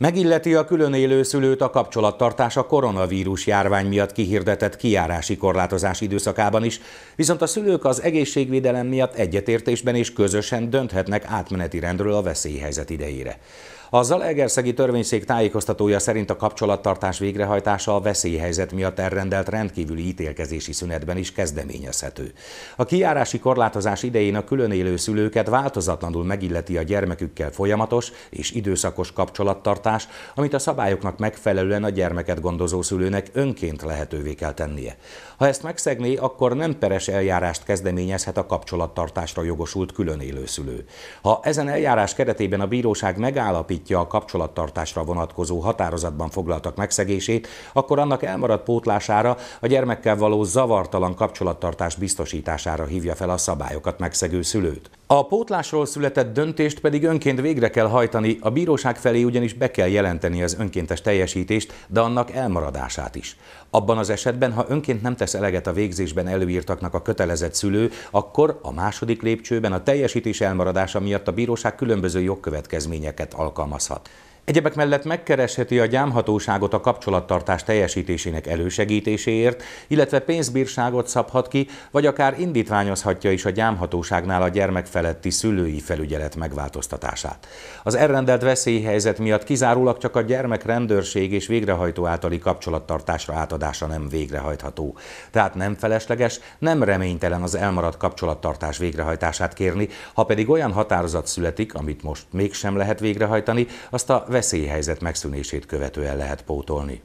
Megilleti a külön élő szülőt a kapcsolattartás a koronavírus járvány miatt kihirdetett kiárási korlátozás időszakában is, viszont a szülők az egészségvédelem miatt egyetértésben és közösen dönthetnek átmeneti rendről a veszélyhelyzet idejére. Azzal Egerszegi törvényszék tájékoztatója szerint a kapcsolattartás végrehajtása a veszélyhelyzet miatt elrendelt rendkívüli ítélkezési szünetben is kezdeményezhető. A kiárási korlátozás idején a külön élő szülőket változatlanul megilleti a gyermekükkel folyamatos és időszakos kapcsolattartás, amit a szabályoknak megfelelően a gyermeket gondozó szülőnek önként lehetővé kell tennie. Ha ezt megszegné, akkor nem peres eljárást kezdeményezhet a kapcsolattartásra jogosult külön élő szülő. Ha ezen eljárás keretében a bíróság megállapítja, módosítja a kapcsolattartásra vonatkozó határozatban foglaltak megszegését, akkor annak elmaradt pótlására a gyermekkel való zavartalan kapcsolattartás biztosítására hívja fel a szabályokat megszegő szülőt. A pótlásról született döntést pedig önként végre kell hajtani, a bíróság felé ugyanis be kell jelenteni az önkéntes teljesítést, de annak elmaradását is. Abban az esetben, ha önként nem tesz eleget a végzésben előírtaknak a kötelezett szülő, akkor a második lépcsőben a teljesítés elmaradása miatt a bíróság különböző jogkövetkezményeket alkalmazhat. Egyebek mellett megkeresheti a gyámhatóságot a kapcsolattartás teljesítésének elősegítéséért, illetve pénzbírságot szabhat ki, vagy akár indítványozhatja is a gyámhatóságnál a gyermek feletti szülői felügyelet megváltoztatását. Az elrendelt veszélyhelyzet miatt kizárólag csak a gyermek rendőrség és végrehajtó általi kapcsolattartásra átadása nem végrehajtható. Tehát nem felesleges, nem reménytelen az elmaradt kapcsolattartás végrehajtását kérni, ha pedig olyan határozat születik, amit most mégsem lehet végrehajtani, azt a veszélyhelyzet megszűnését követően lehet pótolni.